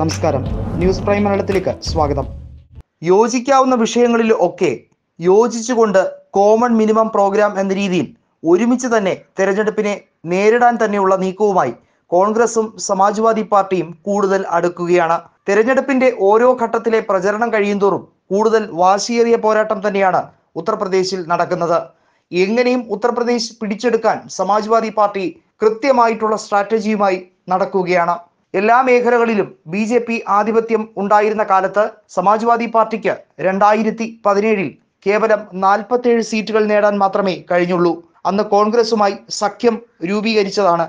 നമസ്കാരം news prime മലയാളത്തിലേക്ക് സ്വാഗതം യോജിക്കാവുന്ന വിഷയങ്ങളിൽ ഒക്കെ യോജിച്ചുകൊണ്ട് കോമൺ മിനിമം പ്രോഗ്രാം എന്ന രീതിയിൽ ഒരുമിച്ച് തന്നെ തെരഞ്ഞെടുപ്പിനെ നേരിടാൻ തന്നെയുള്ള നീക്കവുമായി കോൺഗ്രസും സമാജ്വാദി പാർട്ടിയും കൂടുതൽ അടുക്കുകയാണ് തെരഞ്ഞെടുപ്പിന്റെ ഓരോ ഘട്ടത്തിലെ പ്രചരണം തോറും കൂടുതൽ വാശിയേറിയ പോരാട്ടം തന്നെയാണ് ഉത്തർപ്രദേശിൽ നടക്കുന്നത് എങ്ങനെയും ഉത്തർപ്രദേശ് പിടിച്ചെടുക്കാൻ സമാജ്വാദി പാർട്ടി കൃത്യമായിട്ടുള്ള സ്ട്രാറ്റജിയുമായി നടക്കുകയാണ് എല്ലാ മേഖലകളിലും ബി ജെ പി ആധിപത്യം ഉണ്ടായിരുന്ന കാലത്ത് സമാജ്വാദി പാർട്ടിക്ക് രണ്ടായിരത്തി പതിനേഴിൽ കേവലം നാൽപ്പത്തേഴ് സീറ്റുകൾ നേടാൻ മാത്രമേ കഴിഞ്ഞുള്ളൂ അന്ന് കോൺഗ്രസുമായി സഖ്യം രൂപീകരിച്ചതാണ്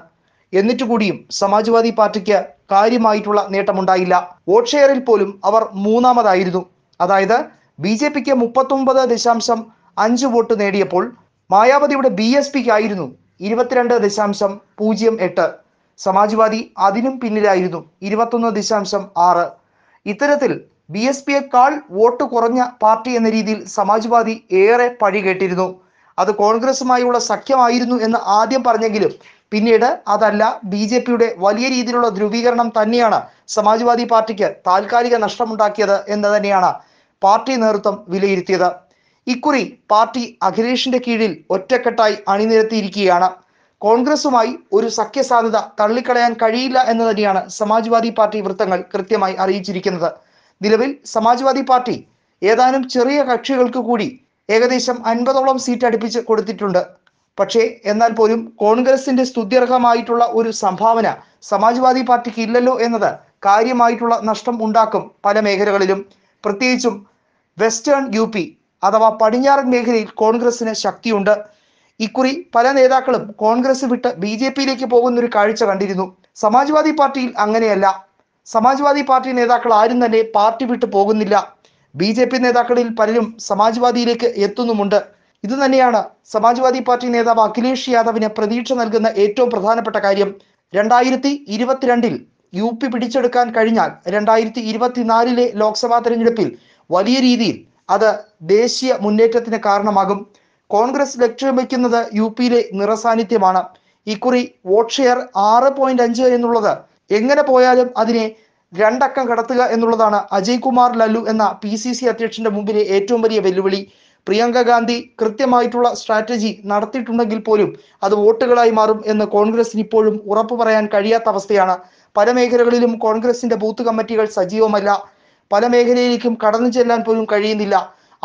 എന്നിട്ടുകൂടിയും സമാജ്വാദി പാർട്ടിക്ക് കാര്യമായിട്ടുള്ള നേട്ടമുണ്ടായില്ല വോട്ട് ഷെയറിൽ പോലും അവർ മൂന്നാമതായിരുന്നു അതായത് ബി ജെ പിക്ക് മുപ്പത്തൊമ്പത് ദശാംശം അഞ്ച് വോട്ട് നേടിയപ്പോൾ മായാവതിയുടെ ബി എസ് പിക്കായിരുന്നു ഇരുപത്തിരണ്ട് ദശാംശം പൂജ്യം എട്ട് സമാജ്വാദി അതിനും പിന്നിലായിരുന്നു ഇരുപത്തൊന്ന് ദശാംശം ആറ് ഇത്തരത്തിൽ ബി എസ് പിയേക്കാൾ വോട്ട് കുറഞ്ഞ പാർട്ടി എന്ന രീതിയിൽ സമാജ്വാദി ഏറെ പഴി കേട്ടിരുന്നു അത് കോൺഗ്രസുമായുള്ള സഖ്യമായിരുന്നു എന്ന് ആദ്യം പറഞ്ഞെങ്കിലും പിന്നീട് അതല്ല ബി ജെ പിയുടെ വലിയ രീതിയിലുള്ള ധ്രുവീകരണം തന്നെയാണ് സമാജ്വാദി പാർട്ടിക്ക് താൽക്കാലിക നഷ്ടമുണ്ടാക്കിയത് എന്ന് തന്നെയാണ് പാർട്ടി നേതൃത്വം വിലയിരുത്തിയത് ഇക്കുറി പാർട്ടി അഖിലേഷിന്റെ കീഴിൽ ഒറ്റക്കെട്ടായി അണിനിരത്തിയിരിക്കുകയാണ് കോൺഗ്രസുമായി ഒരു സഖ്യസാധ്യത തള്ളിക്കളയാൻ കഴിയില്ല എന്ന് തന്നെയാണ് സമാജ്വാദി പാർട്ടി വൃത്തങ്ങൾ കൃത്യമായി അറിയിച്ചിരിക്കുന്നത് നിലവിൽ സമാജ്വാദി പാർട്ടി ഏതാനും ചെറിയ കക്ഷികൾക്ക് കൂടി ഏകദേശം അൻപതോളം സീറ്റ് അടുപ്പിച്ച് കൊടുത്തിട്ടുണ്ട് പക്ഷേ എന്നാൽ പോലും കോൺഗ്രസിന്റെ സ്തുത്യർഹമായിട്ടുള്ള ഒരു സംഭാവന സമാജ്വാദി പാർട്ടിക്ക് ഇല്ലല്ലോ എന്നത് കാര്യമായിട്ടുള്ള നഷ്ടം ഉണ്ടാക്കും പല മേഖലകളിലും പ്രത്യേകിച്ചും വെസ്റ്റേൺ യു അഥവാ പടിഞ്ഞാറൻ മേഖലയിൽ കോൺഗ്രസിന് ശക്തിയുണ്ട് ഇക്കുറി പല നേതാക്കളും കോൺഗ്രസ് വിട്ട് ബി ജെ പിയിലേക്ക് പോകുന്ന ഒരു കാഴ്ച കണ്ടിരുന്നു സമാജ്വാദി പാർട്ടിയിൽ അങ്ങനെയല്ല സമാജ്വാദി പാർട്ടി നേതാക്കൾ ആരും തന്നെ പാർട്ടി വിട്ടു പോകുന്നില്ല ബി ജെ പി നേതാക്കളിൽ പലരും സമാജ്വാദിയിലേക്ക് എത്തുന്നുമുണ്ട് ഇത് തന്നെയാണ് സമാജ്വാദി പാർട്ടി നേതാവ് അഖിലേഷ് യാദവിന് പ്രതീക്ഷ നൽകുന്ന ഏറ്റവും പ്രധാനപ്പെട്ട കാര്യം രണ്ടായിരത്തി ഇരുപത്തിരണ്ടിൽ യു പി പിടിച്ചെടുക്കാൻ കഴിഞ്ഞാൽ രണ്ടായിരത്തി ഇരുപത്തിനാലിലെ ലോക്സഭാ തെരഞ്ഞെടുപ്പിൽ വലിയ രീതിയിൽ അത് ദേശീയ മുന്നേറ്റത്തിന് കാരണമാകും കോൺഗ്രസ് ലക്ഷ്യം വയ്ക്കുന്നത് യു പിയിലെ നിറസാന്നിധ്യമാണ് ഇക്കുറി വോട്ട് ഷെയർ ആറ് പോയിന്റ് അഞ്ച് എന്നുള്ളത് എങ്ങനെ പോയാലും അതിനെ രണ്ടക്കം കടത്തുക എന്നുള്ളതാണ് അജയ് കുമാർ ലല്ലു എന്ന പി സി സി അധ്യക്ഷന്റെ മുമ്പിലെ ഏറ്റവും വലിയ വെല്ലുവിളി പ്രിയങ്ക ഗാന്ധി കൃത്യമായിട്ടുള്ള സ്ട്രാറ്റജി നടത്തിയിട്ടുണ്ടെങ്കിൽ പോലും അത് വോട്ടുകളായി മാറും എന്ന് കോൺഗ്രസിന് ഇപ്പോഴും ഉറപ്പു പറയാൻ കഴിയാത്ത അവസ്ഥയാണ് പല മേഖലകളിലും കോൺഗ്രസിന്റെ ബൂത്ത് കമ്മിറ്റികൾ സജീവമല്ല പല മേഖലയിലേക്കും കടന്നു ചെല്ലാൻ പോലും കഴിയുന്നില്ല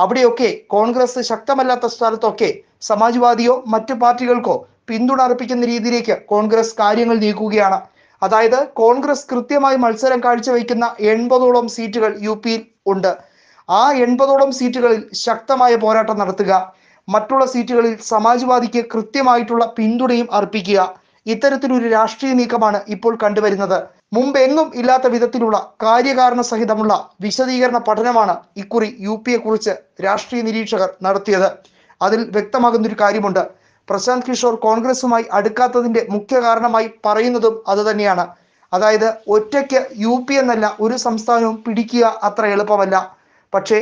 അവിടെയൊക്കെ കോൺഗ്രസ് ശക്തമല്ലാത്ത സ്ഥലത്തൊക്കെ സമാജ്വാദിയോ മറ്റു പാർട്ടികൾക്കോ പിന്തുണ അർപ്പിക്കുന്ന രീതിയിലേക്ക് കോൺഗ്രസ് കാര്യങ്ങൾ നീക്കുകയാണ് അതായത് കോൺഗ്രസ് കൃത്യമായി മത്സരം കാഴ്ചവെക്കുന്ന എൺപതോളം സീറ്റുകൾ യു പിയിൽ ഉണ്ട് ആ എൺപതോളം സീറ്റുകളിൽ ശക്തമായ പോരാട്ടം നടത്തുക മറ്റുള്ള സീറ്റുകളിൽ സമാജ്വാദിക്ക് കൃത്യമായിട്ടുള്ള പിന്തുണയും അർപ്പിക്കുക ഇത്തരത്തിലൊരു രാഷ്ട്രീയ നീക്കമാണ് ഇപ്പോൾ കണ്ടുവരുന്നത് മുമ്പെങ്ങും ഇല്ലാത്ത വിധത്തിലുള്ള കാര്യകാരണ സഹിതമുള്ള വിശദീകരണ പഠനമാണ് ഇക്കുറി യു കുറിച്ച് രാഷ്ട്രീയ നിരീക്ഷകർ നടത്തിയത് അതിൽ വ്യക്തമാകുന്നൊരു കാര്യമുണ്ട് പ്രശാന്ത് കിഷോർ കോൺഗ്രസുമായി അടുക്കാത്തതിന്റെ മുഖ്യ കാരണമായി പറയുന്നതും അതുതന്നെയാണ് അതായത് ഒറ്റയ്ക്ക് യു പി എന്നല്ല ഒരു സംസ്ഥാനവും പിടിക്കുക അത്ര എളുപ്പമല്ല പക്ഷേ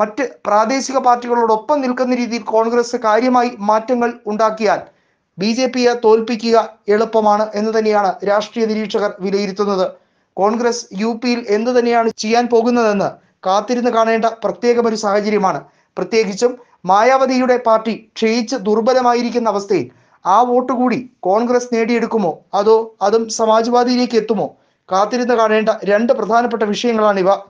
മറ്റ് പ്രാദേശിക പാർട്ടികളോടൊപ്പം നിൽക്കുന്ന രീതിയിൽ കോൺഗ്രസ് കാര്യമായി മാറ്റങ്ങൾ ഉണ്ടാക്കിയാൽ ബി ജെ പിയെ തോൽപ്പിക്കുക എളുപ്പമാണ് എന്ന് തന്നെയാണ് രാഷ്ട്രീയ നിരീക്ഷകർ വിലയിരുത്തുന്നത് കോൺഗ്രസ് യു പിയിൽ എന്ത് തന്നെയാണ് ചെയ്യാൻ പോകുന്നതെന്ന് കാത്തിരുന്ന് കാണേണ്ട ഒരു സാഹചര്യമാണ് പ്രത്യേകിച്ചും മായാവതിയുടെ പാർട്ടി ക്ഷയിച്ച് ദുർബലമായിരിക്കുന്ന അവസ്ഥയിൽ ആ വോട്ട് കൂടി കോൺഗ്രസ് നേടിയെടുക്കുമോ അതോ അതും സമാജ്വാദിയിലേക്ക് എത്തുമോ കാത്തിരുന്ന് കാണേണ്ട രണ്ട് പ്രധാനപ്പെട്ട വിഷയങ്ങളാണിവ